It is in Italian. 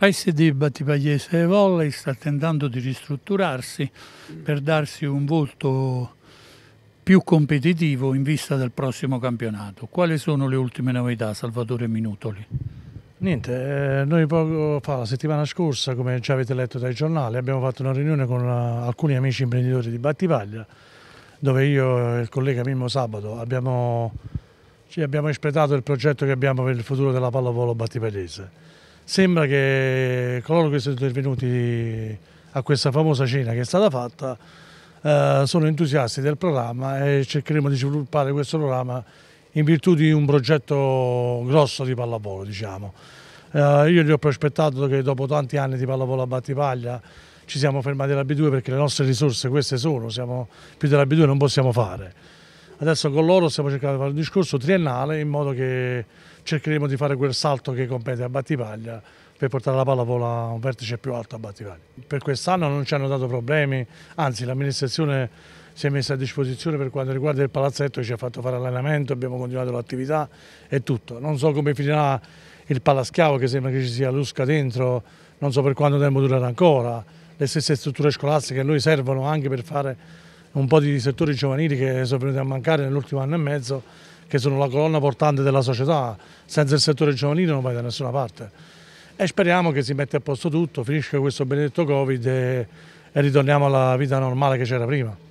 La SD Battipagliese Volley sta tentando di ristrutturarsi per darsi un volto più competitivo in vista del prossimo campionato. Quali sono le ultime novità, Salvatore Minutoli? Niente, eh, noi poco fa, la settimana scorsa, come già avete letto dai giornali, abbiamo fatto una riunione con eh, alcuni amici imprenditori di Battipaglia, dove io e il collega Mimmo Sabato abbiamo, abbiamo espletato il progetto che abbiamo per il futuro della pallavolo battipagliese sembra che coloro che sono intervenuti a questa famosa cena che è stata fatta eh, sono entusiasti del programma e cercheremo di sviluppare questo programma in virtù di un progetto grosso di pallavolo. Diciamo. Eh, io gli ho prospettato che dopo tanti anni di pallavolo a Battipaglia ci siamo fermati alla B2 perché le nostre risorse queste sono, siamo, più della B2 non possiamo fare. Adesso con loro stiamo cercando di fare un discorso triennale in modo che cercheremo di fare quel salto che compete a Battipaglia per portare la pallavolo a un vertice più alto a Battipaglia. Per quest'anno non ci hanno dato problemi, anzi l'amministrazione si è messa a disposizione per quanto riguarda il palazzetto, ci ha fatto fare allenamento, abbiamo continuato l'attività e tutto. Non so come finirà il palaschiavo che sembra che ci sia l'usca dentro, non so per quanto tempo durerà ancora, le stesse strutture scolastiche a noi servono anche per fare un po' di settori giovanili che sono venuti a mancare nell'ultimo anno e mezzo, che sono la colonna portante della società. Senza il settore giovanile non vai da nessuna parte. E speriamo che si metta a posto tutto, finisca questo benedetto Covid e, e ritorniamo alla vita normale che c'era prima.